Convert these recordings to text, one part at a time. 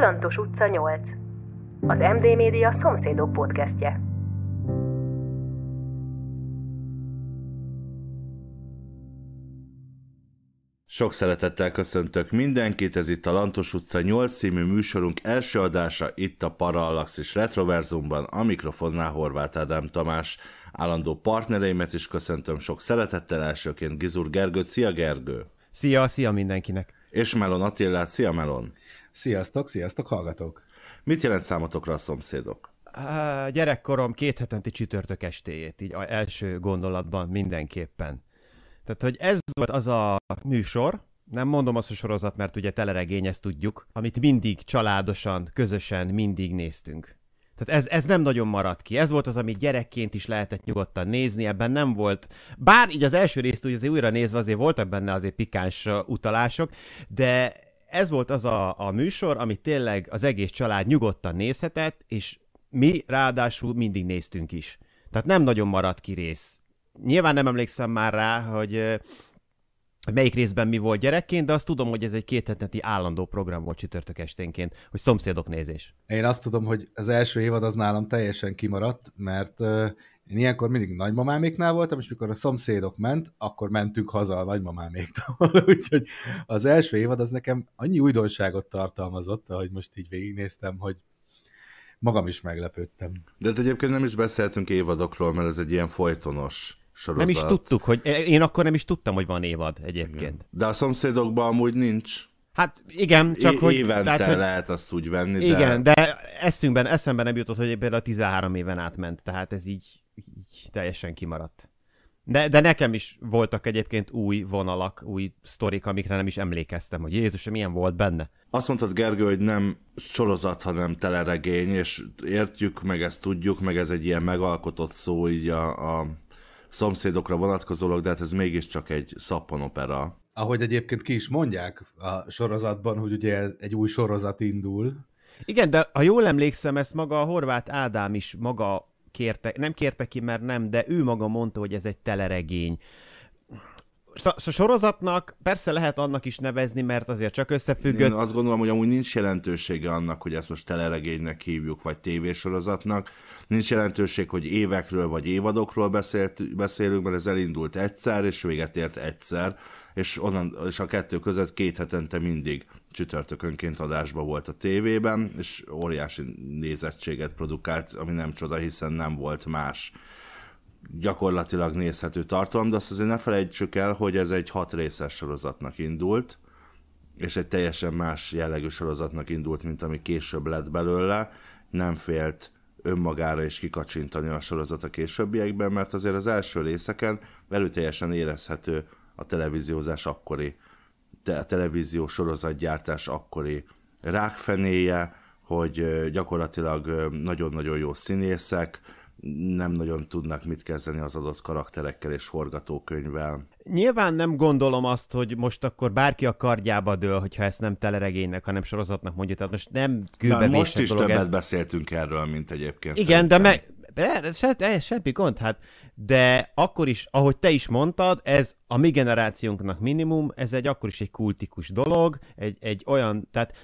Galantos utca 8. Az MD Média szomszédok podcastje. Sok szeretettel köszöntök mindenkit, ez itt a Lantos utca 8 című műsorunk első adása, itt a Parallax és Retroverzumban, a mikrofonnál Horváth Ádám Tamás. Állandó partnereimet is köszöntöm sok szeretettel, elsőként Gizur Gergőt, szia Gergő! Szia, szia mindenkinek! És Melon Attillát, szia Melon! Sziasztok, sziasztok, hallgatók! Mit jelent számotokra a szomszédok? A gyerekkorom két hetenti csütörtök estéjét, így a első gondolatban mindenképpen. Tehát, hogy ez volt az a műsor, nem mondom azt a sorozat, mert ugye teleregény, ezt tudjuk, amit mindig családosan, közösen, mindig néztünk. Tehát ez, ez nem nagyon maradt ki. Ez volt az, amit gyerekként is lehetett nyugodtan nézni, ebben nem volt. Bár így az első részt úgy azért újra nézve azért voltak benne azért pikáns utalások, de ez volt az a, a műsor, amit tényleg az egész család nyugodtan nézhetett, és mi ráadásul mindig néztünk is. Tehát nem nagyon maradt ki rész. Nyilván nem emlékszem már rá, hogy melyik részben mi volt gyerekként, de azt tudom, hogy ez egy kéthetneti állandó program volt csütörtök esténként, hogy szomszédok nézés. Én azt tudom, hogy az első évad az nálam teljesen kimaradt, mert én ilyenkor mindig nagymamáméknál voltam, és mikor a szomszédok ment, akkor mentünk haza a nagymamáméktól. Úgyhogy az első évad az nekem annyi újdonságot tartalmazott, ahogy most így végignéztem, hogy magam is meglepődtem. De hát egyébként nem is beszéltünk évadokról, mert ez egy ilyen folytonos sorozat. Nem is tudtuk, hogy én akkor nem is tudtam, hogy van évad egyébként. Igen. De a szomszédokban amúgy nincs. Hát igen, csak é- hogy... Évente tehát, hogy... lehet azt úgy venni, Igen, de... de eszünkben, eszemben nem jutott, hogy például 13 éven átment, tehát ez így teljesen kimaradt. De, de nekem is voltak egyébként új vonalak, új sztorik, amikre nem is emlékeztem, hogy Jézus, milyen volt benne. Azt mondtad, Gergő, hogy nem sorozat, hanem teleregény, és értjük, meg ezt tudjuk, meg ez egy ilyen megalkotott szó így a, a szomszédokra vonatkozólag, de hát ez mégiscsak egy szappanopera. Ahogy egyébként ki is mondják a sorozatban, hogy ugye egy új sorozat indul. Igen, de ha jól emlékszem, ezt maga a horvát Ádám is maga kérte, nem kérte ki, mert nem, de ő maga mondta, hogy ez egy teleregény. Szóval a sorozatnak persze lehet annak is nevezni, mert azért csak összefüggött. Én azt gondolom, hogy amúgy nincs jelentősége annak, hogy ezt most teleregénynek hívjuk, vagy tévésorozatnak. Nincs jelentőség, hogy évekről vagy évadokról beszélt, beszélünk, mert ez elindult egyszer, és véget ért egyszer, és, onnan, és a kettő között két hetente mindig csütörtökönként adásban volt a tévében, és óriási nézettséget produkált, ami nem csoda, hiszen nem volt más gyakorlatilag nézhető tartalom, de azt azért ne felejtsük el, hogy ez egy hat részes sorozatnak indult, és egy teljesen más jellegű sorozatnak indult, mint ami később lett belőle, nem félt önmagára is kikacsintani a sorozat a későbbiekben, mert azért az első részeken erőteljesen érezhető a televíziózás akkori vitte a televízió sorozatgyártás akkori rákfenéje, hogy gyakorlatilag nagyon-nagyon jó színészek, nem nagyon tudnak mit kezdeni az adott karakterekkel és forgatókönyvvel. Nyilván nem gondolom azt, hogy most akkor bárki a kardjába dől, hogyha ezt nem teleregénynek, hanem sorozatnak mondja. Tehát most nem kőbevésett Most is dolog többet ez. beszéltünk erről, mint egyébként. Igen, szerintem. de me- de se, de semmi gond, hát, de akkor is, ahogy te is mondtad, ez a mi generációnknak minimum, ez egy akkor is egy kultikus dolog, egy, egy olyan, tehát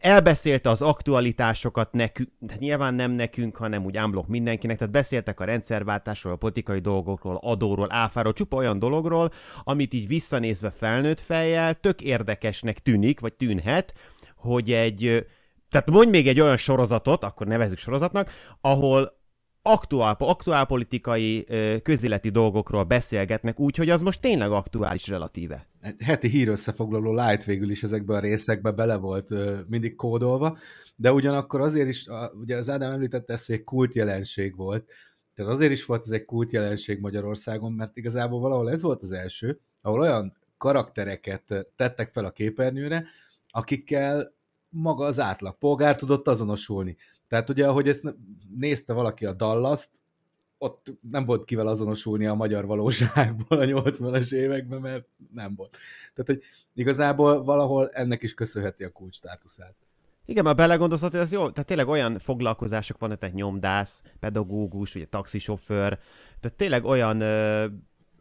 elbeszélte az aktualitásokat nekünk, tehát nyilván nem nekünk, hanem úgy ámblok mindenkinek, tehát beszéltek a rendszerváltásról, a politikai dolgokról, adóról, áfáról, csupa olyan dologról, amit így visszanézve felnőtt fejjel tök érdekesnek tűnik, vagy tűnhet, hogy egy, tehát mondj még egy olyan sorozatot, akkor nevezzük sorozatnak, ahol aktuál, aktuálpolitikai, közéleti dolgokról beszélgetnek, úgyhogy az most tényleg aktuális relatíve. Heti hír összefoglaló light végül is ezekben a részekben bele volt mindig kódolva, de ugyanakkor azért is, ugye az Ádám említette, ez egy kult jelenség volt, tehát azért is volt ez egy kult jelenség Magyarországon, mert igazából valahol ez volt az első, ahol olyan karaktereket tettek fel a képernyőre, akikkel maga az átlag polgár tudott azonosulni. Tehát ugye, ahogy ezt nézte valaki a Dallas-t, ott nem volt kivel azonosulni a magyar valóságból a 80-as években, mert nem volt. Tehát, hogy igazából valahol ennek is köszönheti a kulcs státuszát. Igen, már belegondolsz, hogy ez jó, tehát tényleg olyan foglalkozások vannak, tehát nyomdász, pedagógus, ugye taxisofőr, tehát tényleg olyan ö-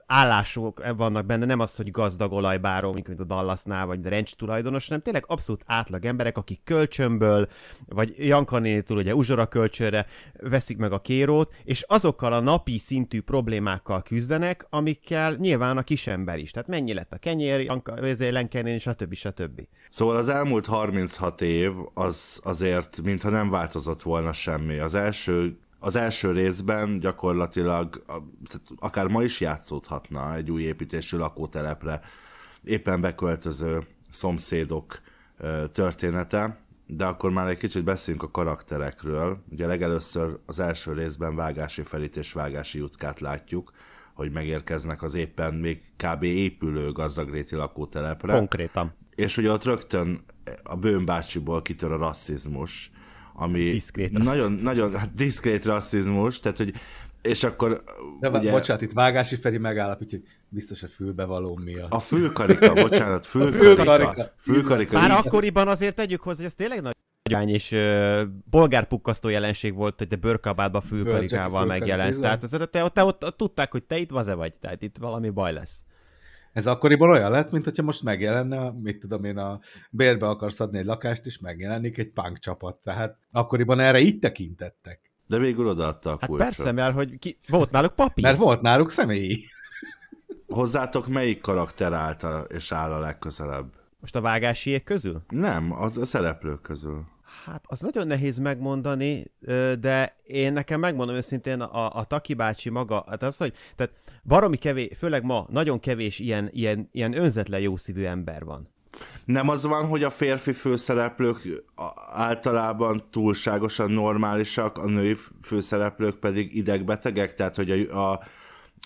állások vannak benne, nem az, hogy gazdag olajbáró, mint a Dallasnál, vagy a rencs tulajdonos, hanem tényleg abszolút átlag emberek, akik kölcsönből, vagy Jankanétól ugye uzsora kölcsönre veszik meg a kérót, és azokkal a napi szintű problémákkal küzdenek, amikkel nyilván a kisember is. Tehát mennyi lett a kenyér, Janka, lenkenén, stb. stb. Szóval az elmúlt 36 év az azért, mintha nem változott volna semmi. Az első az első részben gyakorlatilag akár ma is játszódhatna egy új építésű lakótelepre éppen beköltöző szomszédok története, de akkor már egy kicsit beszéljünk a karakterekről. Ugye legelőször az első részben vágási felít és vágási jutkát látjuk, hogy megérkeznek az éppen még kb. épülő gazdagréti lakótelepre. Konkrétan. És ugye ott rögtön a bőnbácsiból kitör a rasszizmus, ami diszkrét nagyon, rasszizmus. nagyon hát diszkrét rasszizmus, tehát hogy és akkor... De, ugye, bocsánat, itt Vágási Feri megállapítja, hogy biztos a fülbevaló miatt. A fülkarika, bocsánat, fülkarika. A fülkarika. fülkarika. Már akkoriban azért tegyük hozzá, hogy ez tényleg nagy hagyomány és bolgárpukkasztó jelenség volt, hogy te bőrkabátba fülkarikával megjelensz. Tehát azért te, te, ott, ott tudták, hogy te itt vaze vagy, tehát itt valami baj lesz. Ez akkoriban olyan lett, mint hogyha most megjelenne, mit tudom én, a bérbe akarsz adni egy lakást, és megjelenik egy punk csapat. Tehát akkoriban erre így tekintettek. De végül odaadta a hát kulcsot. Hát persze, mert hogy ki... volt náluk papír. Mert volt náluk személyi. Hozzátok melyik karakter állt és áll a legközelebb? Most a vágásiek közül? Nem, az a szereplők közül. Hát, az nagyon nehéz megmondani, de én nekem megmondom őszintén, a, a Taki bácsi maga, hát az, hogy tehát baromi kevés, főleg ma nagyon kevés ilyen, ilyen, ilyen önzetlen jószívű ember van. Nem az van, hogy a férfi főszereplők általában túlságosan normálisak, a női főszereplők pedig idegbetegek, tehát hogy a, a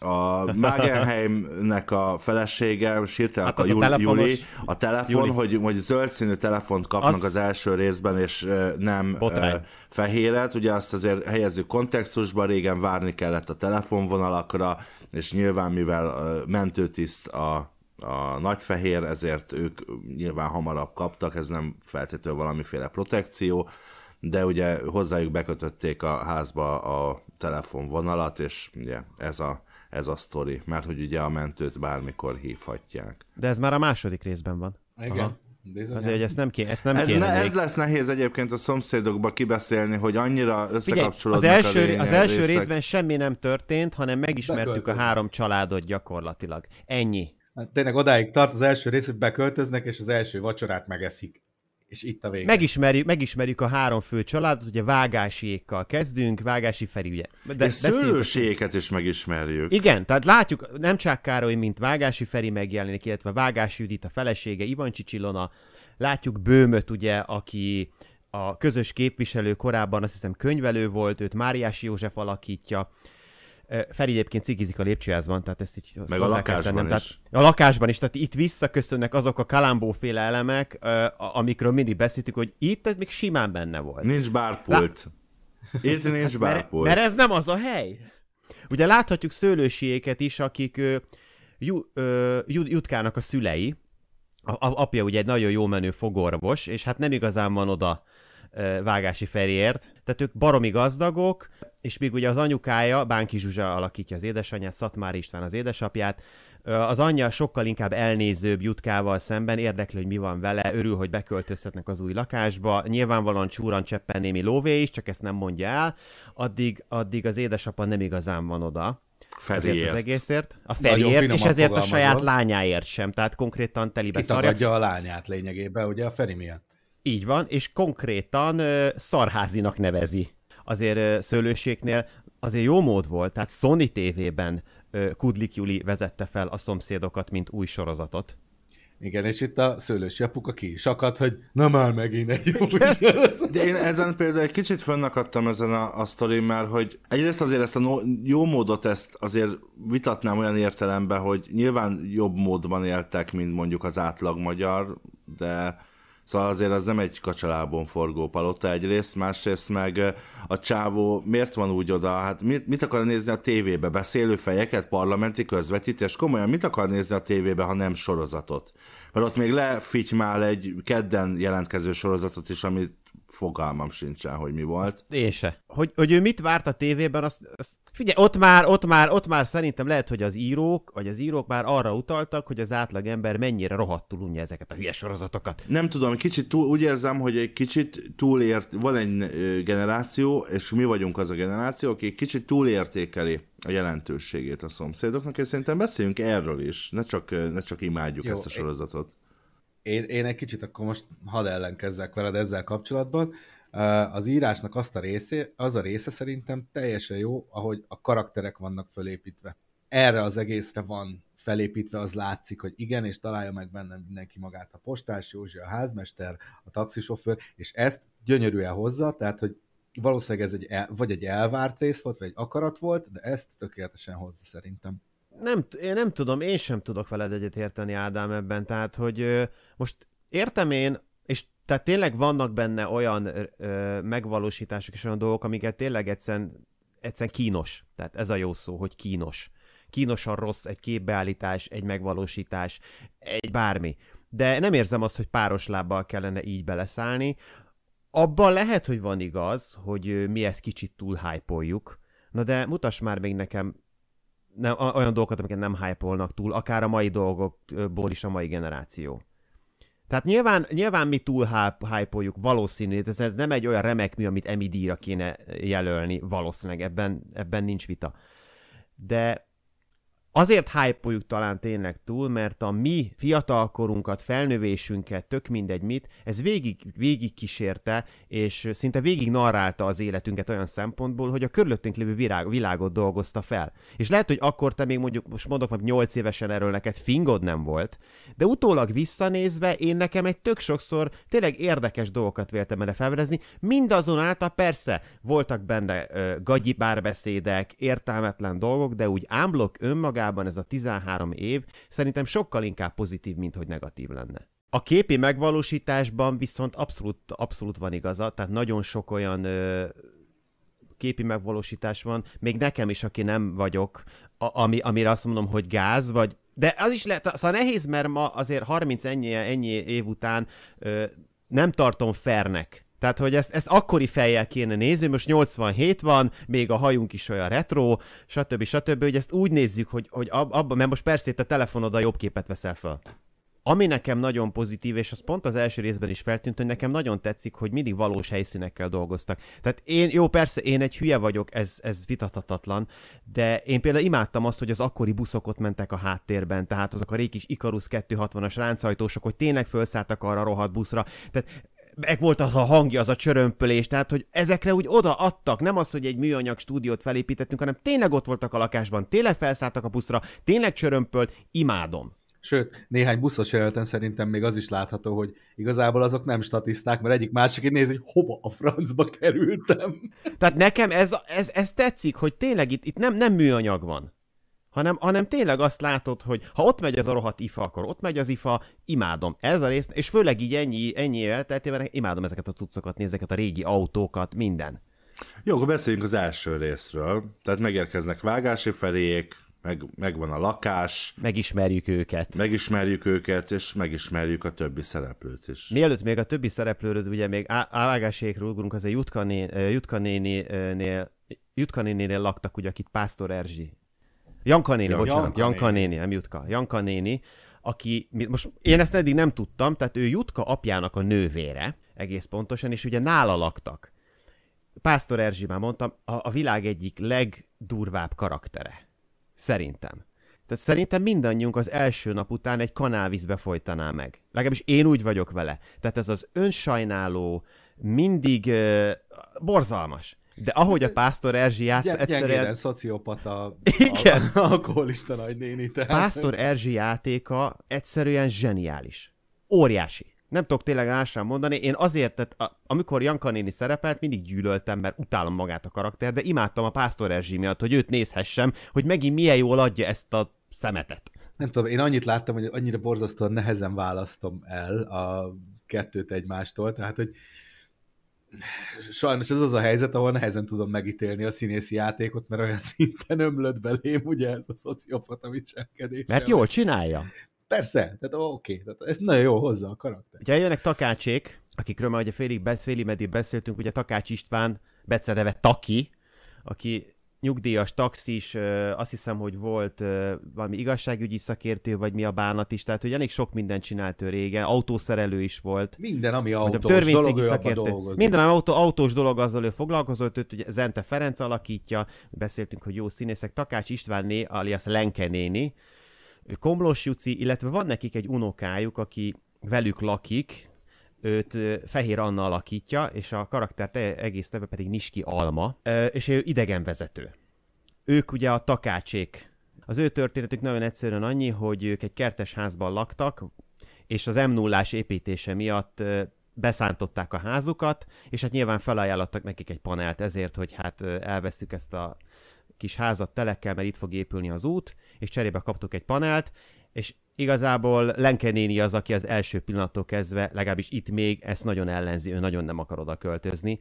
a Magenheimnek a felesége, sírta hát a, a telefonos... Juli, a telefon, Juli. Hogy, hogy zöld színű telefont kapnak az, az első részben, és nem Botrány. fehéret, ugye azt azért helyezzük kontextusba, régen várni kellett a telefonvonalakra, és nyilván mivel mentőtiszt a a nagyfehér, ezért ők nyilván hamarabb kaptak, ez nem feltétlenül valamiféle protekció, de ugye hozzájuk bekötötték a házba a telefonvonalat, és ugye ez a ez a sztori, mert hogy ugye a mentőt bármikor hívhatják. De ez már a második részben van. Igen. Aha. Azért, hogy ezt nem, ké- ezt nem ez, kéne ne, Ez lesz nehéz egyébként a szomszédokba kibeszélni, hogy annyira összekapcsolódnak Figyelj, az első, a lényeg, Az első részek. részben semmi nem történt, hanem megismertük a három családot gyakorlatilag. Ennyi. Hát tényleg odáig tart az első rész, hogy beköltöznek, és az első vacsorát megeszik és itt a vége. Megismerjük, megismerjük a három fő családot, ugye vágásiékkal kezdünk, vágási Feri, ugye. De, de szőlőséket is megismerjük. Igen, tehát látjuk, nem csak Károly, mint vágási Feri megjelenik, illetve vágási Judit a felesége, Ivan Csicsilona, látjuk Bőmöt, ugye, aki a közös képviselő korábban azt hiszem könyvelő volt, őt Máriási József alakítja, Feri egyébként cigizik a lépcsőházban, tehát ezt így Meg a lakásban nem. Tehát a lakásban is, tehát itt visszaköszönnek azok a kalambóféle elemek, amikről mindig beszéltük, hogy itt ez még simán benne volt. Nincs bárpult. Lá... Hát, nincs hát bárpult. Mert, mert ez nem az a hely. Ugye láthatjuk szőlősiéket is, akik ö, ju, ö, Jutkának a szülei, a, a, apja ugye egy nagyon jó menő fogorvos, és hát nem igazán van oda Vágási Feriért. Tehát ők baromi gazdagok, és még ugye az anyukája, Bánki Zsuzsa alakítja az édesanyját, Szatmár István az édesapját, az anyja sokkal inkább elnézőbb jutkával szemben, érdekli, hogy mi van vele, örül, hogy beköltöztetnek az új lakásba, nyilvánvalóan csúran cseppen némi lóvé is, csak ezt nem mondja el, addig, addig az édesapa nem igazán van oda. Feriért. Ezért az egészért. A Feriért, és ezért a saját lányáért sem, tehát konkrétan telibe szarja. a lányát lényegében, ugye a Feri miatt. Így van, és konkrétan szarházinak nevezi. Azért szőlőséknél azért jó mód volt, tehát Sony TV-ben Kudlik Juli vezette fel a szomszédokat, mint új sorozatot. Igen, és itt a szőlős japuka ki is akad, hogy na már megint egy jó De én ezen például egy kicsit fönnakadtam ezen a, a sztorin, mert hogy egyrészt azért ezt a no, jó módot ezt azért vitatnám olyan értelemben, hogy nyilván jobb módban éltek, mint mondjuk az átlag magyar, de Szóval azért az nem egy kacsalábon forgó palota egyrészt, másrészt meg a csávó miért van úgy oda, hát mit, mit akar nézni a tévébe? Beszélő fejeket, parlamenti közvetítés? Komolyan mit akar nézni a tévébe, ha nem sorozatot? Mert ott még lefitymál egy kedden jelentkező sorozatot is, amit fogalmam sincsen, hogy mi volt. Azt én se. Hogy, hogy ő mit várt a tévében, azt, azt figyelj, ott már, ott már, ott már szerintem lehet, hogy az írók, vagy az írók már arra utaltak, hogy az ember mennyire rohadtul unja ezeket a hülyes sorozatokat. Nem tudom, kicsit túl, úgy érzem, hogy egy kicsit túlért, van egy generáció, és mi vagyunk az a generáció, aki kicsit túlértékeli a jelentőségét a szomszédoknak, és szerintem beszéljünk erről is, ne csak, ne csak imádjuk Jó, ezt a sorozatot én, én egy kicsit akkor most hadd ellenkezzek veled ezzel kapcsolatban. Az írásnak azt a része, az a része szerintem teljesen jó, ahogy a karakterek vannak fölépítve. Erre az egészre van felépítve, az látszik, hogy igen, és találja meg bennem mindenki magát. A postás Józsi, a házmester, a taxisofőr, és ezt gyönyörűen hozza, tehát, hogy valószínűleg ez egy el, vagy egy elvárt rész volt, vagy egy akarat volt, de ezt tökéletesen hozza szerintem nem, én nem tudom, én sem tudok veled egyet érteni Ádám ebben, tehát hogy most értem én, és tehát tényleg vannak benne olyan ö, megvalósítások és olyan dolgok, amiket tényleg egyszerűen, egyszerűen kínos, tehát ez a jó szó, hogy kínos. Kínosan rossz egy képbeállítás, egy megvalósítás, egy bármi. De nem érzem azt, hogy páros lábbal kellene így beleszállni. Abban lehet, hogy van igaz, hogy mi ezt kicsit túl Na de mutass már még nekem nem, olyan dolgokat, amiket nem hype túl, akár a mai dolgokból is a mai generáció. Tehát nyilván, nyilván mi túl hype valószínű, de ez, ez nem egy olyan remek mű, amit Emmy díjra kéne jelölni, valószínűleg, ebben, ebben nincs vita. De Azért hype talán tényleg túl, mert a mi fiatalkorunkat, felnövésünket, tök mindegy mit, ez végig, végig kísérte, és szinte végig narrálta az életünket olyan szempontból, hogy a körülöttünk lévő virág, világot dolgozta fel. És lehet, hogy akkor te még mondjuk, most mondok, hogy 8 évesen erről neked fingod nem volt, de utólag visszanézve én nekem egy tök sokszor tényleg érdekes dolgokat véltem erre felvedezni, mindazonáltal persze voltak benne ö, gagyi párbeszédek, értelmetlen dolgok, de úgy ámblok önmagában, korában ez a 13 év szerintem sokkal inkább pozitív, mint hogy negatív lenne. A képi megvalósításban viszont abszolút, abszolút van igaza, tehát nagyon sok olyan ö, képi megvalósítás van, még nekem is, aki nem vagyok, a, ami, amire azt mondom, hogy gáz, vagy de az is lehet, szóval nehéz, mert ma azért 30 ennyi, ennyi év után ö, nem tartom fernek tehát, hogy ezt, ezt akkori fejjel kéne nézni, most 87 van, még a hajunk is olyan retro, stb. stb. Hogy ezt úgy nézzük, hogy, hogy abban, mert most persze itt a telefonod a jobb képet veszel fel. Ami nekem nagyon pozitív, és az pont az első részben is feltűnt, hogy nekem nagyon tetszik, hogy mindig valós helyszínekkel dolgoztak. Tehát én, jó, persze én egy hülye vagyok, ez, ez vitathatatlan, de én például imádtam azt, hogy az akkori buszok ott mentek a háttérben, tehát azok a régi kis Icarus 260-as ráncajtósok, hogy tényleg felszálltak arra a rohadt buszra. Tehát meg volt az a hangja, az a csörömpölés, tehát hogy ezekre úgy odaadtak, nem az, hogy egy műanyag stúdiót felépítettünk, hanem tényleg ott voltak a lakásban, tényleg felszálltak a buszra, tényleg csörömpölt, imádom. Sőt, néhány buszos jelölten szerintem még az is látható, hogy igazából azok nem statiszták, mert egyik másik így néz, hogy hova a francba kerültem. Tehát nekem ez, ez, ez tetszik, hogy tényleg itt, itt nem, nem műanyag van hanem, hanem tényleg azt látod, hogy ha ott megy ez a rohadt ifa, akkor ott megy az ifa, imádom ez a részt, és főleg így ennyi, ennyi elteltével imádom ezeket a cuccokat, ezeket a régi autókat, minden. Jó, akkor beszéljünk az első részről. Tehát megérkeznek vágási feléjék, meg, megvan a lakás. Megismerjük őket. Megismerjük őket, és megismerjük a többi szereplőt is. Mielőtt még a többi szereplőről, ugye még Ávágásékről ugrunk, azért Jutka, né, Jutka néninél Jutka néninél laktak, ugye, akit Pásztor Erzsi Janka néni, bocsánat. Janka, Janka néni. néni, nem Jutka. Janka néni, aki, most én ezt eddig nem tudtam, tehát ő Jutka apjának a nővére, egész pontosan, és ugye nála laktak. Pásztor Erzsi már mondtam, a, a világ egyik legdurvább karaktere. Szerintem. Tehát szerintem mindannyiunk az első nap után egy kanálvízbe folytaná meg. Legalábbis én úgy vagyok vele. Tehát ez az önsajnáló, mindig uh, borzalmas. De ahogy a pásztor Erzsi játsz, Gyen, egyszerűen... Gyengéden szociopata, Igen. alkoholista nagynéni. Tehát. Pásztor Erzsi játéka egyszerűen zseniális. Óriási. Nem tudok tényleg másra mondani. Én azért, tehát a, amikor Janka néni szerepelt, mindig gyűlöltem, mert utálom magát a karakter, de imádtam a Pásztor Erzsi miatt, hogy őt nézhessem, hogy megint milyen jól adja ezt a szemetet. Nem tudom, én annyit láttam, hogy annyira borzasztóan nehezen választom el a kettőt egymástól, tehát hogy sajnos ez az a helyzet, ahol nehezen tudom megítélni a színészi játékot, mert olyan szinten ömlött belém, ugye ez a szociopata viselkedés. Mert jól csinálja. Persze, tehát oké, tehát ez nagyon jó hozzá a karakter. Ugye jönnek takácsék, akikről már ugye félig, félig meddig beszéltünk, ugye Takács István, beceneve Taki, aki nyugdíjas taxis, azt hiszem, hogy volt valami igazságügyi szakértő, vagy mi a bánat is, tehát hogy elég sok mindent csinált ő régen, autószerelő is volt. Minden, ami autós törvényszéki dolog, szakértő. Minden, ami autó, autós dolog, azzal ő foglalkozott, őt ugye Zente Ferenc alakítja, beszéltünk, hogy jó színészek, Takács Istvánné, alias Lenke néni, Komlós Juci, illetve van nekik egy unokájuk, aki velük lakik, őt Fehér Anna alakítja, és a karakter egész neve pedig Niski Alma, és ő idegenvezető. Ők ugye a takácsék. Az ő történetük nagyon egyszerűen annyi, hogy ők egy kertes házban laktak, és az m 0 építése miatt beszántották a házukat, és hát nyilván felajánlottak nekik egy panelt ezért, hogy hát elveszük ezt a kis házat telekkel, mert itt fog épülni az út, és cserébe kaptuk egy panelt, és igazából Lenke néni az, aki az első pillanattól kezdve, legalábbis itt még ezt nagyon ellenzi, ő nagyon nem akar oda költözni.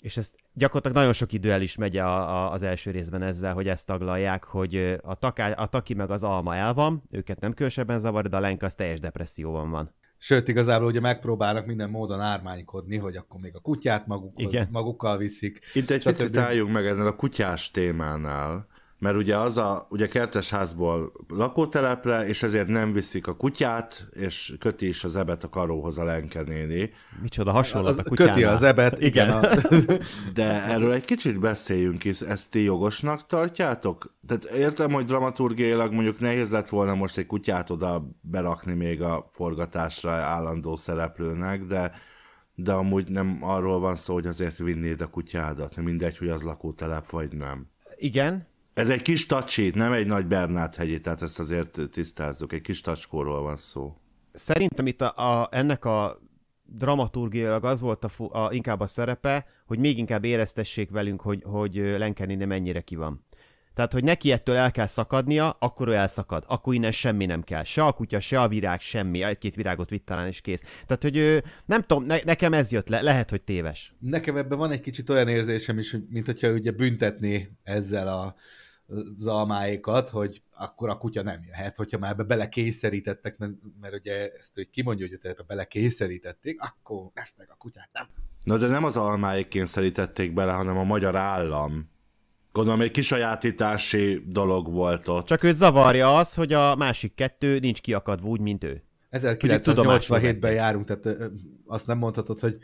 És ezt gyakorlatilag nagyon sok idő el is megy a, a, az első részben ezzel, hogy ezt taglalják, hogy a, taká, a taki meg az alma el van, őket nem különösebben zavar, de a Lenka az teljes depresszióban van. Sőt, igazából ugye megpróbálnak minden módon ármánykodni, hogy akkor még a kutyát maguk, Igen. magukkal viszik. Itt egy picit álljunk meg ezen a kutyás témánál, mert ugye az a, ugye kertesházból lakótelepre, és ezért nem viszik a kutyát, és köti is az ebet a karóhoz a Lenke néni. Micsoda hasonló az, a kutyánál. Köti az ebet, igen. igen. De erről egy kicsit beszéljünk is, ezt ti jogosnak tartjátok? Tehát értem, hogy dramaturgiailag mondjuk nehéz lett volna most egy kutyát oda berakni még a forgatásra állandó szereplőnek, de de amúgy nem arról van szó, hogy azért vinnéd a kutyádat, mindegy, hogy az lakótelep vagy nem. Igen, ez egy kis tacsi, nem egy nagy Bernát hegyi, tehát ezt azért tisztázzuk, egy kis tacskóról van szó. Szerintem itt a, a, ennek a dramaturgiailag az volt a, a, inkább a szerepe, hogy még inkább éreztessék velünk, hogy, hogy Lenkeni nem ennyire ki van. Tehát, hogy neki ettől el kell szakadnia, akkor ő elszakad. Akkor innen semmi nem kell. Se a kutya, se a virág, semmi. Egy-két virágot vitt talán, is kész. Tehát, hogy ő, nem tudom, ne, nekem ez jött le. Lehet, hogy téves. Nekem ebben van egy kicsit olyan érzésem is, mint hogyha ugye büntetné ezzel a zalmáikat, hogy akkor a kutya nem jöhet, hogyha már ebbe belekényszerítettek, mert, mert ugye ezt hogy kimondja, hogy ebbe belekényszerítették, akkor lesznek a kutyát, nem? Na de nem az almáik kényszerítették bele, hanem a magyar állam. Gondolom egy kisajátítási dolog volt ott. Csak ő zavarja az, hogy a másik kettő nincs kiakadva úgy, mint ő. 1987-ben járunk, tehát azt nem mondhatod, hogy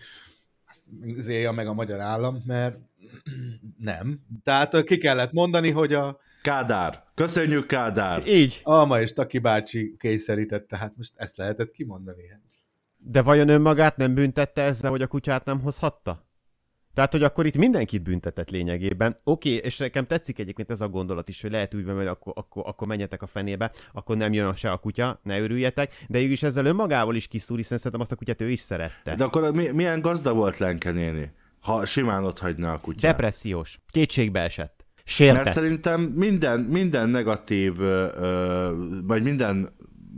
zéja meg a magyar állam, mert nem. Tehát ki kellett mondani, hogy a... Kádár. Köszönjük, Kádár. Így. Alma és Taki bácsi kényszerített, tehát most ezt lehetett kimondani. De vajon önmagát nem büntette ezzel, hogy a kutyát nem hozhatta? Tehát, hogy akkor itt mindenkit büntetett lényegében. Oké, okay, és nekem tetszik egyébként ez a gondolat is, hogy lehet úgy hogy akkor, akkor, akkor menjetek a fenébe, akkor nem jön se a kutya, ne örüljetek, de ő is ezzel önmagával is kiszúr, hiszen szerintem azt a kutyát ő is szerette. De akkor mi, milyen gazda volt Lenke néni? ha simán ott hagyná a kutyát. Depressziós. Kétségbe esett. Sértett. Mert szerintem minden, minden negatív, vagy minden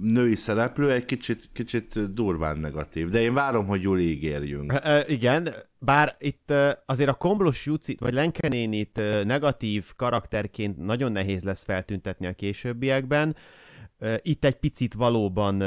női szereplő egy kicsit, kicsit durván negatív. De én várom, hogy Juli ígérjünk. Ö, igen, bár itt azért a Komblos Jucit, vagy Lenke nénit negatív karakterként nagyon nehéz lesz feltüntetni a későbbiekben, itt egy picit valóban,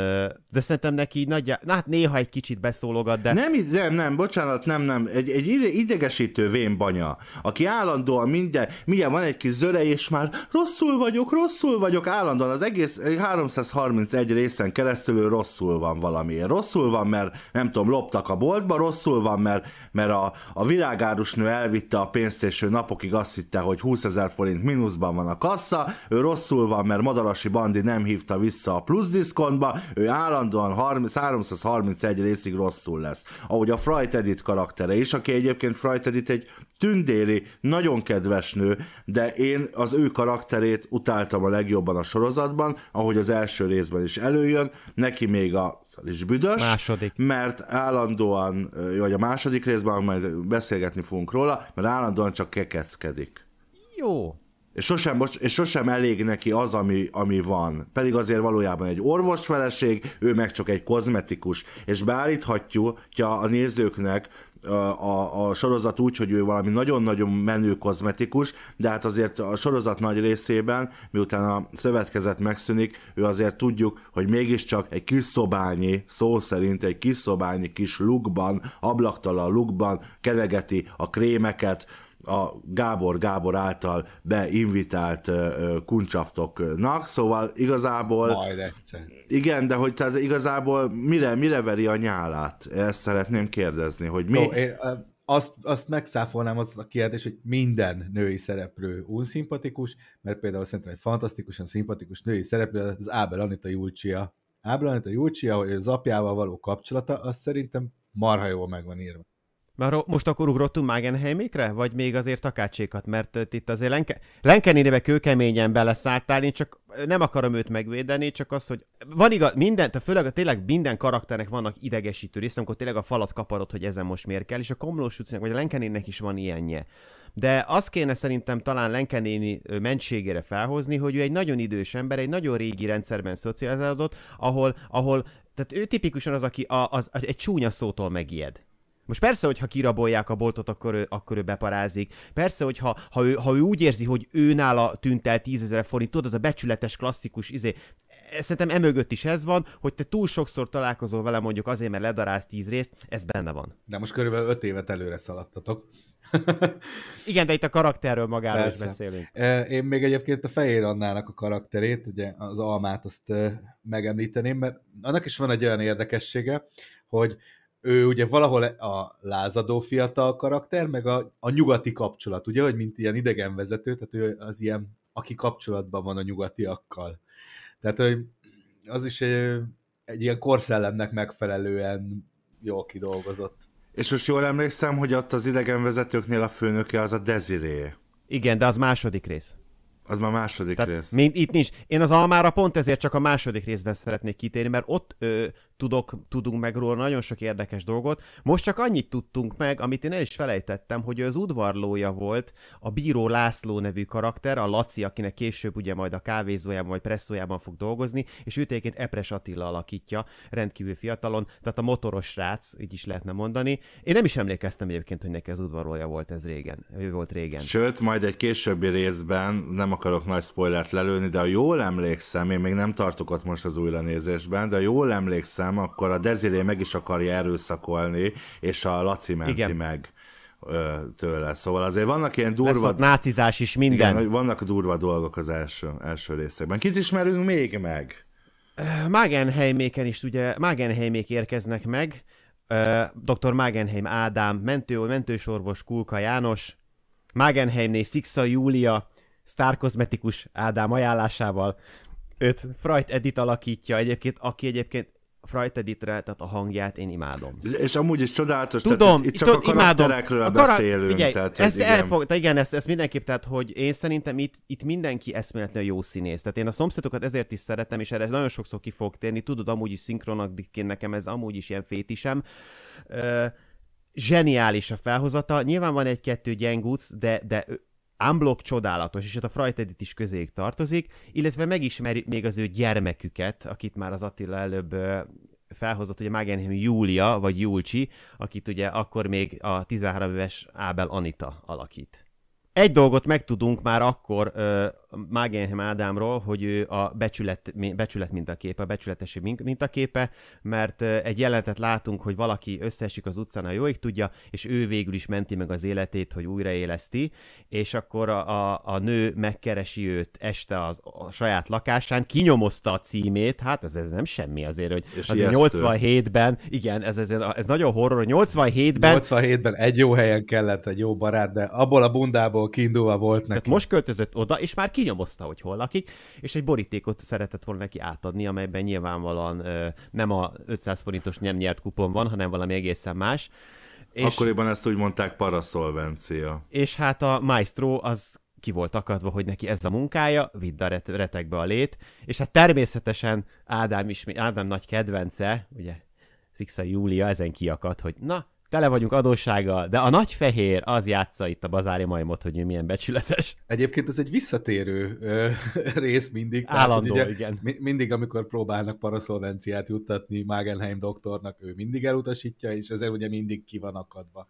de szerintem neki nagy, na hát néha egy kicsit beszólogat, de... Nem, nem, nem, bocsánat, nem, nem, egy, egy idegesítő vénbanya, aki állandóan minden, milyen van egy kis zöre, és már rosszul vagyok, rosszul vagyok, állandóan az egész 331 részen keresztül rosszul van valamiért. Rosszul van, mert nem tudom, loptak a boltba, rosszul van, mert, mert a, a világárus nő elvitte a pénzt, és ő napokig azt hitte, hogy 20 ezer forint mínuszban van a kassa, ő rosszul van, mert Madarasi Bandi nem hív hívta vissza a plusz diszkontba, ő állandóan 30, 331 részig rosszul lesz. Ahogy a Fright Edit karaktere is, aki egyébként Fright Edit egy tündéri, nagyon kedves nő, de én az ő karakterét utáltam a legjobban a sorozatban, ahogy az első részben is előjön, neki még a is büdös, második. mert állandóan, vagy a második részben, majd beszélgetni fogunk róla, mert állandóan csak kekeckedik. Jó, és sosem, és sosem elég neki az, ami, ami van. Pedig azért valójában egy orvosfeleség, ő meg csak egy kozmetikus. És beállíthatjuk a nézőknek a, a, a sorozat úgy, hogy ő valami nagyon-nagyon menő kozmetikus, de hát azért a sorozat nagy részében, miután a szövetkezet megszűnik, ő azért tudjuk, hogy mégiscsak egy kis szobányi, szó szerint egy kis szobányi kis lukban, ablaktalan lukban kelegeti a krémeket, a Gábor Gábor által beinvitált kuncsaftoknak, szóval igazából... Majd egyszer. Igen, de hogy tehát igazából mire, mire veri a nyálát? Ezt szeretném kérdezni, hogy mi... Jó, én, azt, azt megszáfolnám az a kérdés, hogy minden női szereplő unszimpatikus, mert például szerintem egy fantasztikusan szimpatikus női szereplő az Ábel Anita Júlcsia. Ábel Anita Júlcsia, hogy az apjával való kapcsolata, az szerintem marha jól megvan írva. Már most akkor ugrottunk Magenheimékre? Vagy még azért takácsékat? Mert itt azért Lenke... Lenkenébe kőkeményen beleszálltál, én csak nem akarom őt megvédeni, csak az, hogy van igaz, minden, tehát főleg tényleg minden karakternek vannak idegesítő része, amikor tényleg a falat kaparod, hogy ezen most miért kell, és a Komlós utcának, vagy a Lenkenének is van ilyenje. De azt kéne szerintem talán Lenkenéni mentségére felhozni, hogy ő egy nagyon idős ember, egy nagyon régi rendszerben szocializálódott, ahol, ahol tehát ő tipikusan az, aki a, az, egy csúnya szótól megijed. Most persze, hogyha kirabolják a boltot, akkor ő, akkor ő beparázik. Persze, hogyha ha ő, ha ő úgy érzi, hogy ő nála tűnt el tízezer forint, tudod, az a becsületes klasszikus izé. E, szerintem emögött is ez van, hogy te túl sokszor találkozol vele mondjuk azért, mert ledarálsz tíz részt, ez benne van. De most körülbelül öt évet előre szaladtatok. Igen, de itt a karakterről magáról Persze. is beszélünk. E, én még egyébként a Fehér Annának a karakterét, ugye az almát azt e, megemlíteném, mert annak is van egy olyan érdekessége, hogy ő ugye valahol a lázadó fiatal karakter, meg a, a nyugati kapcsolat, ugye, hogy mint ilyen idegenvezető, tehát ő az ilyen, aki kapcsolatban van a nyugatiakkal. Tehát, hogy az is egy, egy ilyen korszellemnek megfelelően jól kidolgozott. És most jól emlékszem, hogy ott az idegenvezetőknél a főnöke az a Desiré. Igen, de az második rész. Az már második Tehát rész. Mind, itt nincs. Én az almára pont ezért csak a második részben szeretnék kitérni, mert ott ö, tudok, tudunk meg róla nagyon sok érdekes dolgot. Most csak annyit tudtunk meg, amit én el is felejtettem, hogy az udvarlója volt a Bíró László nevű karakter, a Laci, akinek később ugye majd a kávézójában vagy presszójában fog dolgozni, és őt egyébként Epres Attila alakítja rendkívül fiatalon, tehát a motoros srác, így is lehetne mondani. Én nem is emlékeztem egyébként, hogy neki az udvarlója volt ez régen. Ő volt régen. Sőt, majd egy későbbi részben, nem akarok nagy spoilert lelőni, de a jól emlékszem, én még nem tartok ott most az újranézésben, de a jól emlékszem, emlékszem, akkor a Desiree meg is akarja erőszakolni, és a Laci menti Igen. meg tőle. Szóval azért vannak ilyen durva... Lesz nácizás is minden. Igen, vannak durva dolgok az első, első részekben. Kit ismerünk még meg? Magenheiméken is, ugye, Magenheimék érkeznek meg. Dr. Magenheim Ádám, mentő, mentősorvos Kulka János, Magenheimné Szixa Júlia, Star kozmetikus Ádám ajánlásával. Őt Freud Edit alakítja egyébként, aki egyébként Fright Editre, tehát a hangját én imádom. És amúgy is csodálatos, Tudom, tehát itt, itt csak a karakterekről imádom. A karak... beszélünk. Figyelj, tehát, ez igen. Elfog... igen, ezt, ez mindenképp, tehát hogy én szerintem itt, itt mindenki eszméletlenül jó színész. Tehát én a szomszédokat ezért is szeretem, és erre nagyon sokszor ki fog térni. Tudod, amúgy is szinkronakként nekem ez amúgy is ilyen fétisem. Ö, zseniális a felhozata. Nyilván van egy-kettő gyengúc, de, de Unblock csodálatos, és ott a Edit is közéjük tartozik, illetve megismeri még az ő gyermeküket, akit már az Attila előbb felhozott, ugye Magenheim Júlia, vagy Júlcsi, akit ugye akkor még a 13 éves Ábel Anita alakít. Egy dolgot megtudunk már akkor uh, Magenhem Ádámról, hogy ő a becsület, becsület mintaképe, a becsületesi mintaképe, mert uh, egy jelentet látunk, hogy valaki összeesik az utcán, a jóig tudja, és ő végül is menti meg az életét, hogy újraéleszti, és akkor a, a, a nő megkeresi őt este az, a saját lakásán, kinyomozta a címét, hát ez, ez nem semmi azért, hogy és azért 87-ben, igen, ez, ez, ez nagyon horror, 87-ben... 87-ben egy jó helyen kellett, egy jó barát, de abból a bundából alapból kiindulva volt neki. Tehát most költözött oda, és már kinyomozta, hogy hol lakik, és egy borítékot szeretett volna neki átadni, amelyben nyilvánvalóan ö, nem a 500 forintos nem nyert kupon van, hanem valami egészen más. És, Akkoriban ezt úgy mondták paraszolvencia. És hát a maestro az ki volt akadva, hogy neki ez a munkája, vidd a retekbe a lét, és hát természetesen Ádám, is, Ádám nagy kedvence, ugye Szikszai Júlia ezen kiakadt, hogy na, tele vagyunk adóssággal, de a nagy fehér az játsza itt a bazári majmot, hogy ő milyen becsületes. Egyébként ez egy visszatérő ö, rész mindig. Állandó, tehát, ugye, igen. Mi, mindig, amikor próbálnak paraszolvenciát juttatni Magenheim doktornak, ő mindig elutasítja, és ezzel ugye mindig ki van akadva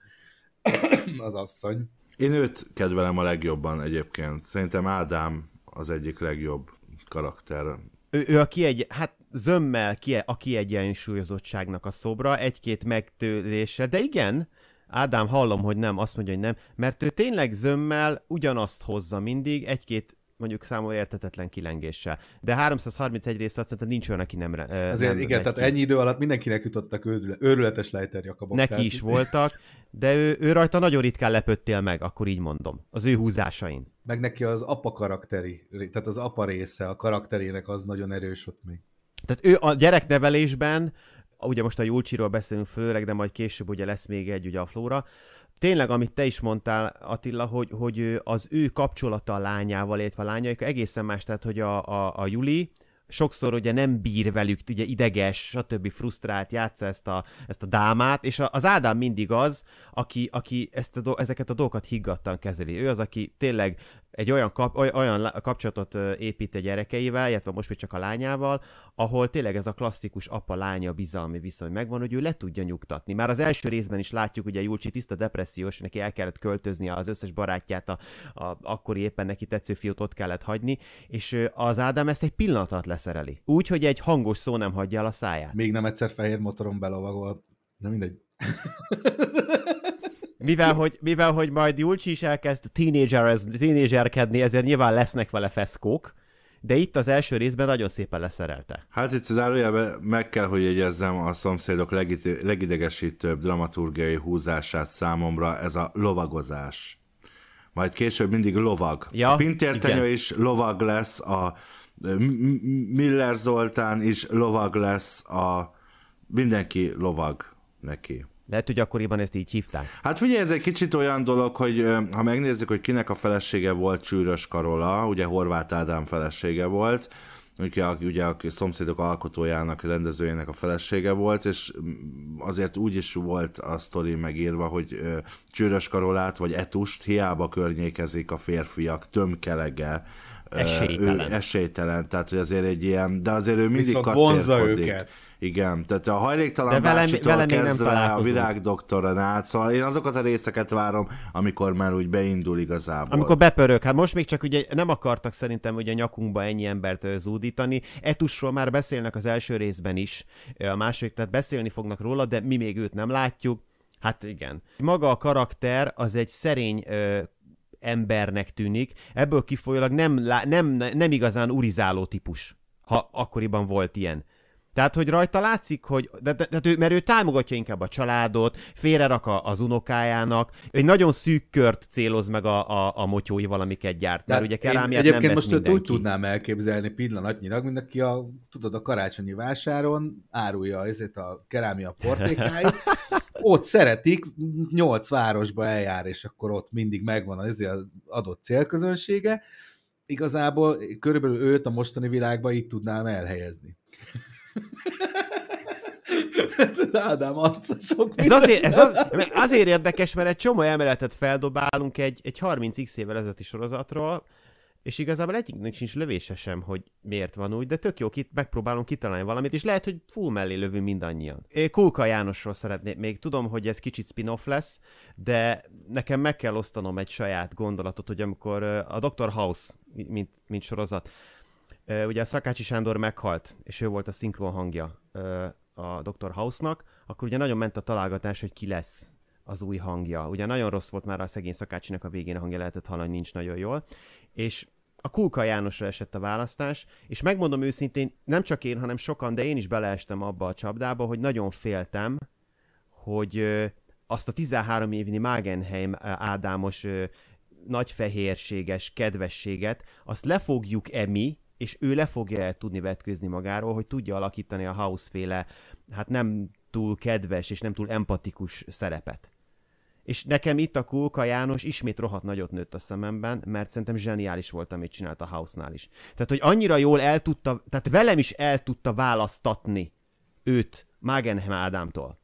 az asszony. Én őt kedvelem a legjobban egyébként. Szerintem Ádám az egyik legjobb karakter. Ő, ő aki egy, hát zömmel ki a kiegyensúlyozottságnak a szobra, egy-két megtőlése, de igen, Ádám hallom, hogy nem, azt mondja, hogy nem, mert ő tényleg zömmel ugyanazt hozza mindig, egy-két mondjuk számol értetetlen kilengéssel. De 331 rész azt mondta, nincs olyan, aki nem... Azért nem igen, tehát ki. ennyi idő alatt mindenkinek jutottak őrület, a lejterjakabok. Neki is voltak, de ő, ő rajta nagyon ritkán lepöttél meg, akkor így mondom, az ő húzásain. Meg neki az apa karakteri, tehát az apa része a karakterének az nagyon erős ott még. Tehát ő a gyereknevelésben, ugye most a Julcsiról beszélünk főleg, de majd később ugye lesz még egy ugye a Flóra, tényleg, amit te is mondtál, Attila, hogy, hogy az ő kapcsolata a lányával, illetve a lányaik egészen más, tehát hogy a, a, a Juli, sokszor ugye nem bír velük, ugye ideges, stb. frusztrált, játsza ezt a, ezt a dámát, és a, az Ádám mindig az, aki, aki ezt a, do, ezeket a dolgokat higgadtan kezeli. Ő az, aki tényleg egy olyan, kap, olyan kapcsolatot épít a gyerekeivel, illetve most még csak a lányával, ahol tényleg ez a klasszikus apa-lánya bizalmi viszony megvan, hogy ő le tudja nyugtatni. Már az első részben is látjuk, ugye Júlcsi tiszta depressziós, neki el kellett költözni az összes barátját, a, a, akkori éppen neki tetsző fiút ott kellett hagyni, és az Ádám ezt egy pillanat alatt leszereli. Úgy, hogy egy hangos szó nem hagyja el a száját. Még nem egyszer fehér motoron belovagol, de mindegy. Mivel hogy, mivel, hogy majd Julcsi is elkezd tínézserkedni, ezért nyilván lesznek vele feszkók, de itt az első részben nagyon szépen leszerelte. Hát itt az árujában meg kell, hogy jegyezzem a szomszédok legid- legidegesítőbb dramaturgiai húzását számomra, ez a lovagozás. Majd később mindig lovag. Ja, a Pintértenyő is lovag lesz, a Miller Zoltán is lovag lesz, a mindenki lovag neki. Lehet, hogy akkoriban ezt így hívták. Hát ugye ez egy kicsit olyan dolog, hogy ha megnézzük, hogy kinek a felesége volt Csűrös Karola, ugye Horváth Ádám felesége volt, ugye, ugye a szomszédok alkotójának, rendezőjének a felesége volt, és azért úgy is volt a sztori megírva, hogy Csűrös Karolát vagy Etust hiába környékezik a férfiak tömkelege, esélytelen. Ő esélytelen, tehát hogy azért egy ilyen, de azért ő mindig Viszont kacérkodik. őket. Igen, tehát a hajléktalan de vele, vele kezdve a virágdoktoron át, szóval én azokat a részeket várom, amikor már úgy beindul igazából. Amikor bepörök, hát most még csak ugye nem akartak szerintem ugye nyakunkba ennyi embert zúdítani. Etusról már beszélnek az első részben is, a második, tehát beszélni fognak róla, de mi még őt nem látjuk. Hát igen. Maga a karakter az egy szerény ö, embernek tűnik, ebből kifolyólag nem, nem, nem igazán urizáló típus, ha akkoriban volt ilyen. Tehát, hogy rajta látszik, hogy, de, de, de, ő, mert ő támogatja inkább a családot, félrerak a, az unokájának, egy nagyon szűk kört céloz meg a, a, a motyói valamiket gyárt, mert ugye kerámiát nem Egyébként most mindenki. úgy tudnám elképzelni pillanatnyilag, mint aki a, tudod, a karácsonyi vásáron árulja ezért a kerámia portékáit, ott szeretik, nyolc városba eljár, és akkor ott mindig megvan az adott célközönsége. Igazából körülbelül őt a mostani világban így tudnám elhelyezni. Ádám arca sok ez azért, ez az, azért érdekes, mert egy csomó emeletet feldobálunk egy, egy 30x évvel ezelőtti sorozatról, és igazából egyiknek sincs lövése sem, hogy miért van úgy, de tök jó, itt megpróbálunk kitalálni valamit, és lehet, hogy full mellé lövünk mindannyian. Én Kulka Jánosról szeretnék még, tudom, hogy ez kicsit spin-off lesz, de nekem meg kell osztanom egy saját gondolatot, hogy amikor a Dr. House, mint, mint sorozat, ugye a Szakácsi Sándor meghalt, és ő volt a szinkron hangja a Dr. House-nak, akkor ugye nagyon ment a találgatás, hogy ki lesz az új hangja. Ugye nagyon rossz volt már a szegény szakácsinak a végén a hangja lehetett hallani, nincs nagyon jól. És a Kulka Jánosra esett a választás, és megmondom őszintén, nem csak én, hanem sokan, de én is beleestem abba a csapdába, hogy nagyon féltem, hogy azt a 13 évni Magenheim Ádámos nagyfehérséges kedvességet, azt lefogjuk emi, és ő le fogja tudni vetkőzni magáról, hogy tudja alakítani a house-féle, hát nem túl kedves és nem túl empatikus szerepet. És nekem itt a Kulka János ismét rohadt nagyot nőtt a szememben, mert szerintem zseniális volt, amit csinált a House-nál is. Tehát, hogy annyira jól el tudta, tehát velem is el tudta választatni őt Magenhem Ádámtól.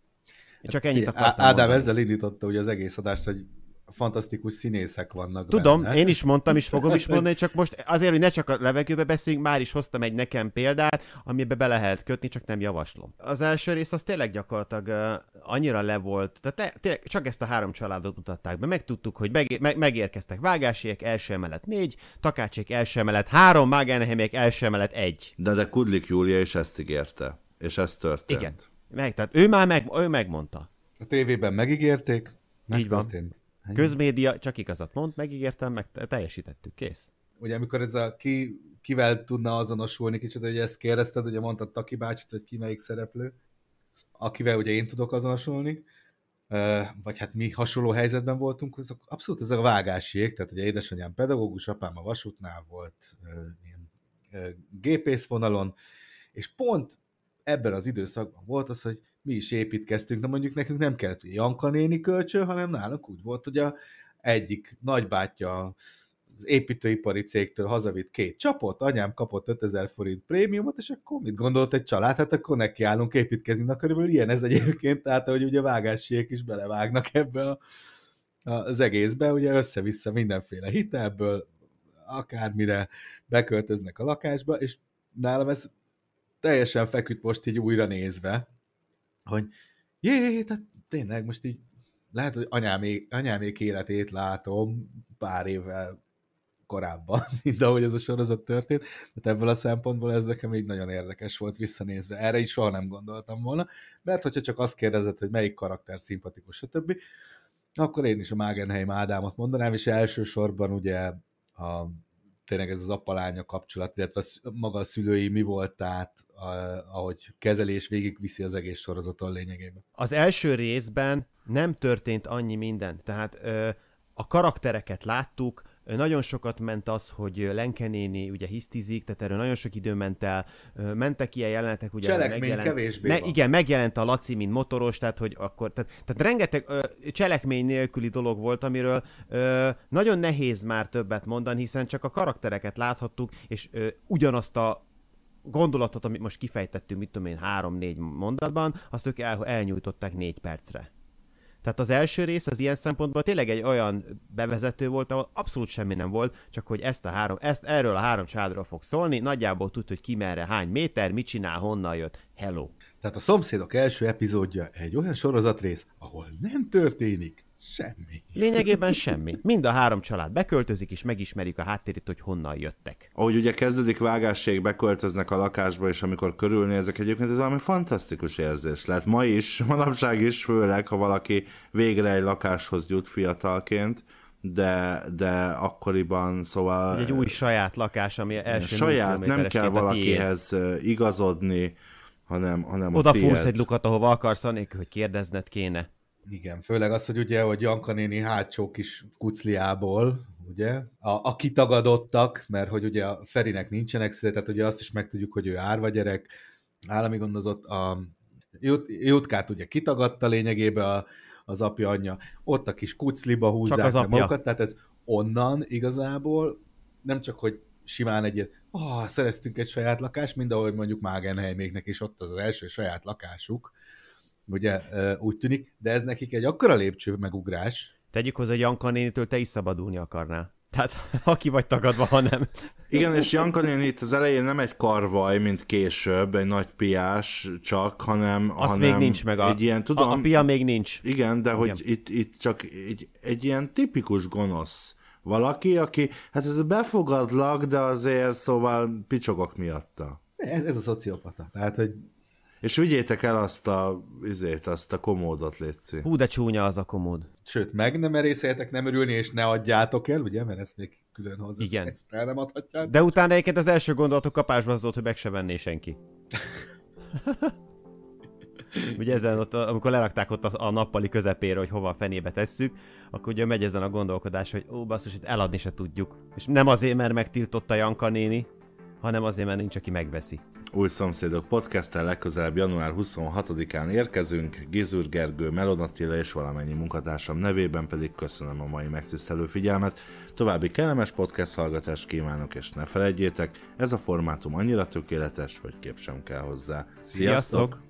Csak ennyit akartam Ádám mondani. ezzel indította ugye az egész adást, hogy fantasztikus színészek vannak Tudom, benne. én is mondtam, és fogom is mondani, csak most azért, hogy ne csak a levegőbe beszéljünk, már is hoztam egy nekem példát, amiben be lehet kötni, csak nem javaslom. Az első rész az tényleg gyakorlatilag annyira le volt, tehát tényleg csak ezt a három családot mutatták be, megtudtuk, hogy meg, meg, megérkeztek vágásiek, első emelet négy, takácsék első emelet három, mágánehemiek első emelet egy. De de Kudlik Júlia is ezt ígérte, és ez történt. Igen. Meg, tehát ő már meg, ő megmondta. A tévében megígérték, megtörtént. Így van. Hát Közmédia, csak igazat mond, megígértem, meg teljesítettük, kész. Ugye amikor ez a ki, kivel tudna azonosulni kicsit, hogy ezt kérdezted, ugye mondtad Taki bácsit, hogy ki melyik szereplő, akivel ugye én tudok azonosulni, vagy hát mi hasonló helyzetben voltunk, azok abszolút ezek a vágásiek, tehát ugye édesanyám pedagógus, apám a vasútnál volt, ilyen gépészvonalon, és pont ebben az időszakban volt az, hogy mi is építkeztünk, de mondjuk nekünk nem kellett Janka néni kölcsön, hanem nálunk úgy volt, hogy a egyik nagybátyja az építőipari cégtől hazavitt két csapot, anyám kapott 5000 forint prémiumot, és akkor mit gondolt egy család? Hát akkor nekiállunk építkezni. Na körülbelül ilyen ez egyébként, tehát hogy ugye vágássiek is belevágnak ebbe a, a, az egészbe, ugye össze-vissza mindenféle hitelből, akármire beköltöznek a lakásba, és nálam ez teljesen feküdt most így újra nézve, hogy jé, tehát tényleg most így lehet, hogy anyámé anyámék életét látom pár évvel korábban, mint ahogy ez a sorozat történt, de ebből a szempontból ez nekem így nagyon érdekes volt visszanézve. Erre így soha nem gondoltam volna, mert hogyha csak azt kérdezett, hogy melyik karakter szimpatikus, stb., akkor én is a Magenheim Ádámot mondanám, és elsősorban ugye a tényleg ez az apalánya kapcsolat, illetve maga a szülői mi volt a ahogy kezelés végigviszi az egész sorozaton lényegében. Az első részben nem történt annyi minden, tehát ö, a karaktereket láttuk, nagyon sokat ment az, hogy lenkenéni, ugye hisztizik, tehát erről nagyon sok idő ment el. Mentek ilyen jelenetek, ugye Cselekmény megjelent, kevésbé me, van. Igen, megjelent a Laci, mint motoros, tehát hogy akkor, tehát, tehát rengeteg ö, cselekmény nélküli dolog volt, amiről ö, nagyon nehéz már többet mondani, hiszen csak a karaktereket láthattuk, és ö, ugyanazt a gondolatot, amit most kifejtettünk, mit tudom én, három-négy mondatban, azt ők el, elnyújtották négy percre. Tehát az első rész az ilyen szempontból tényleg egy olyan bevezető volt, ahol abszolút semmi nem volt, csak hogy ezt a három, ezt, erről a három családról fog szólni, nagyjából tud, hogy ki merre, hány méter, mit csinál, honnan jött. Hello! Tehát a Szomszédok első epizódja egy olyan sorozatrész, ahol nem történik Semmi. Lényegében semmi. Mind a három család beköltözik, és megismerik a háttérét, hogy honnan jöttek. Ahogy ugye kezdődik vágásség, beköltöznek a lakásba, és amikor körülnézek egyébként, ez valami fantasztikus érzés lett. Ma is, manapság is, főleg, ha valaki végre egy lakáshoz jut fiatalként, de, de akkoriban szóval... Egy új saját lakás, ami első Saját, nem kell valakihez igazodni, hanem, hanem Oda a tiéd. egy lukat, ahova akarsz, anélkül, hogy kérdezned kéne. Igen, főleg az, hogy ugye, hogy Janka néni hátsó kis kucliából, ugye, a, a kitagadottak, mert hogy ugye a Ferinek nincsenek szület, tehát ugye azt is megtudjuk, hogy ő árva gyerek, állami gondozott, a Jut, Jutkát ugye kitagadta lényegében a, az apja, anyja, ott a kis kucliba húzzák az apja. magukat, tehát ez onnan igazából nem csak, hogy simán egy ilyen, oh, szereztünk egy saját lakást, mint ahogy mondjuk Mágenheiméknek is ott az, az első saját lakásuk, ugye úgy tűnik, de ez nekik egy akkora lépcső megugrás. Tegyük hozzá, hogy Janka nénitől te is szabadulni akarnál. Tehát aki vagy tagadva, ha nem. Igen, és Janka néni itt az elején nem egy karvaj, mint később, egy nagy piás csak, hanem... Az hanem még nincs meg. A, egy ilyen, tudom, a, a pia még nincs. Igen, de hogy igen. Itt, itt csak egy, egy ilyen tipikus gonosz valaki, aki, hát ez befogadlak, de azért szóval picsogok miatta. Ez, ez a szociopata. Tehát, hogy és vigyétek el azt a, izét, azt a komódot, Léci. Hú, de csúnya az a komód. Sőt, meg nem merészeljetek nem örülni, és ne adjátok el, ugye? Mert ezt még külön hozzá, Igen. ezt el nem adhatják. De utána egyébként az első gondolatok kapásban az volt, hogy meg se venné senki. ugye ezen ott, amikor lerakták ott a, a nappali közepére, hogy hova a fenébe tesszük, akkor ugye megy ezen a gondolkodás, hogy ó, basszus, itt eladni se tudjuk. És nem azért, mert megtiltotta Janka néni, hanem azért, mert nincs, aki megveszi. Új Szomszédok podcasttel legközelebb január 26-án érkezünk. Gizur Gergő, Melon Attila és valamennyi munkatársam nevében pedig köszönöm a mai megtisztelő figyelmet. További kellemes podcast hallgatást kívánok, és ne felejtjétek, ez a formátum annyira tökéletes, hogy kép sem kell hozzá. Sziasztok! Sziasztok!